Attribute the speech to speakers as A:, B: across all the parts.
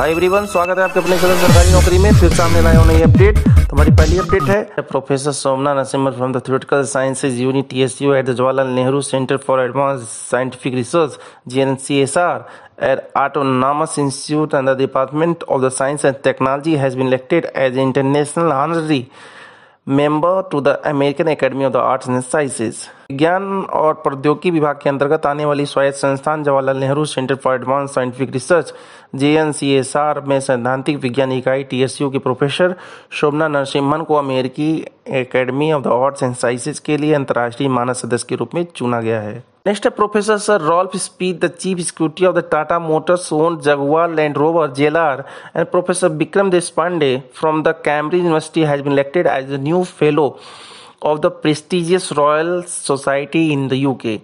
A: Hi everyone स्वागत है आपके अपने चैनल सरकारी नौकरी में फिर सामने लाए नई अपडेट तो हमारी पहली अपडेट है professor Shobhana Narasimhan from the theoretical sciences unit T S U at the Jawaharlal Nehru centre for advance scientific research J N C S R at Autonomous institute and the department of the science and technology has been elected as international Honorary member to the American academy of the arts and sciences विज्ञान और प्रौद्योगिकी विभाग के अंतर्गत आने वाली स्वायत्त संस्थान Jawaharlal Nehru centre for advance scientific research J N C S R में सैद्धांतिक विज्ञान इकाई टी एस यू के प्रोफेसर शोभना नरसिम्हन को अमेरिकी academy of the arts and sciences के लिए अंतर्राष्ट्रीय मानव सदस्य के रूप में चुना गया है नेक्स्ट है professor sir Ralf Speth the chief executive of the Tata motors owned Jaguar Land Rover JLR and professor Vikram Pande from the Cambridge university has been elected as a new fellow of the prestigious royal society in the UK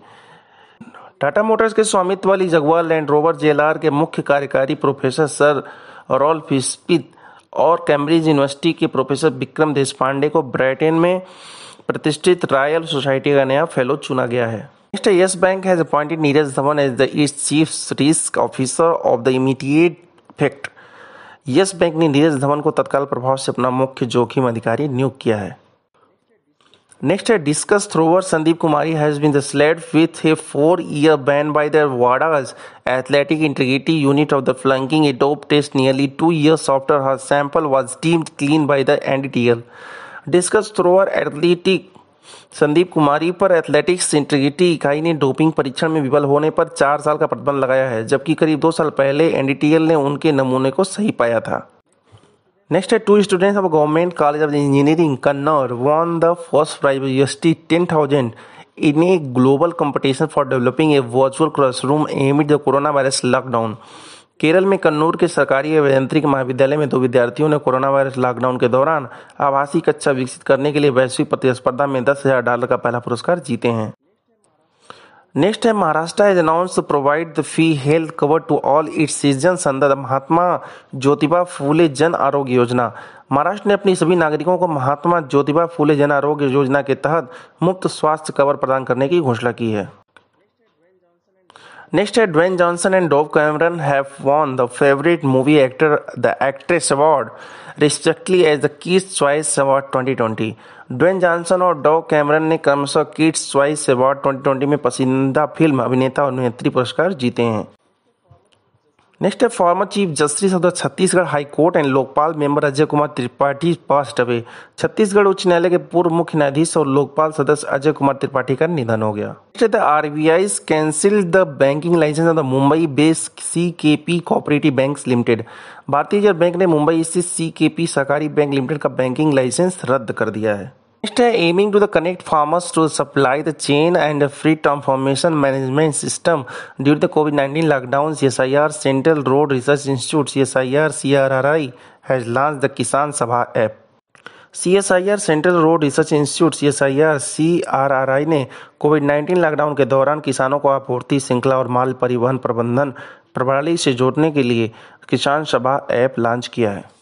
A: Tata motors के स्वामित्व वाली Jagwal Land Rover jailer के मुख्य कार्यकारी professor sir Ralf Speth और Cambridge university के professor Vikram Deshpande को Britain में प्रतिष्ठित रॉयल सोसाइटी का नया फेलो चुना गया है Next, Yes Bank has appointed Neeraj Dhawan as the its chief risk officer of the immediate effect. Yes Bank ने नीरज धवन को तत्काल प्रभाव से अपना मुख्य जोखिम अधिकारी नियुक्त किया है नेक्स्ट है discus thrower Sandeep Kumari has been the slapped with a four year ban by the WADA's athletic integrity unit of the flunking a dope test nearly two years after her sample was deemed clean by the NDTL discus thrower athletic Sandeep Kumari पर athletics integrity इकाई ने doping परीक्षण में विफल होने पर चार साल का प्रतिबंध लगाया है जबकि करीब दो साल पहले एनडीटीएल ने उनके नमूने को सही पाया था नेक्स्ट है two students of government college of engineering Kannur won the first prize university ten thousand in a global competition for developing a virtual classroom amid the corona virus lockdown Kerala में कन्नूर के सरकारी एवं यांत्रिक महाविद्यालय में दो विद्यार्थियों ने कोरोना वायरस लॉकडाउन के दौरान आवासीय कक्षा विकसित करने के लिए वैश्विक प्रतिस्पर्धा में दस हजार डॉलर का पहला पुरस्कार जीते हैं नेक्स्ट है Maharashtra is announce provide the free health cover to all its citizens अंदर महात्मा ज्योतिबा फूले जन आरोग्य योजना महाराष्ट्र ने अपनी सभी नागरिकों को महात्मा ज्योतिबा फूले जन आरोग्य योजना के तहत मुफ्त स्वास्थ्य कवर प्रदान करने की घोषणा की है Next, Dwayne Johnson and Dove Cameron have won the Favorite Movie Actor, the Actress Award, respectively as the Kids Choice Award 2020. Dwayne Johnson और डॉ कैमरन ने क्रमशः किड्स चॉइस अवार्ड 2020 में पसंदीदा फिल्म अभिनेता और अभिनेत्री पुरस्कार जीते हैं नेक्स्ट है former chief justice of the Chhattisgarh high court and Lokpal member Ajay Kumar Tripathi passed away Chhattisgarh उच्च न्यायालय के पूर्व मुख्य न्यायाधीश और लोकपाल सदस्य अजय कुमार त्रिपाठी का निधन हो गया the RBI's cancelled the banking license of the Mumbai based CKP Cooperative Banks Limited. भारतीय रिजर्व बैंक ने मुंबई स्थित पी सहकारी बैंक लिमिटेड का बैंकिंग लाइसेंस रद्द कर दिया है नेक्स्ट है aiming to the connect farmers to supply the chain and free transformation management system during the covid nineteen lockdown C S I R central road research institute C S I R C R R I has launch the Kisan Sabha app C S I R central road research institute C S I R C R R I ने covid nineteen lockdown के दौरान किसानों को आपूर्ति श्रृंखला और माल परिवहन प्रबंधन प्रणाली से जोड़ने के लिए किसान सभा ऐप लॉन्च किया है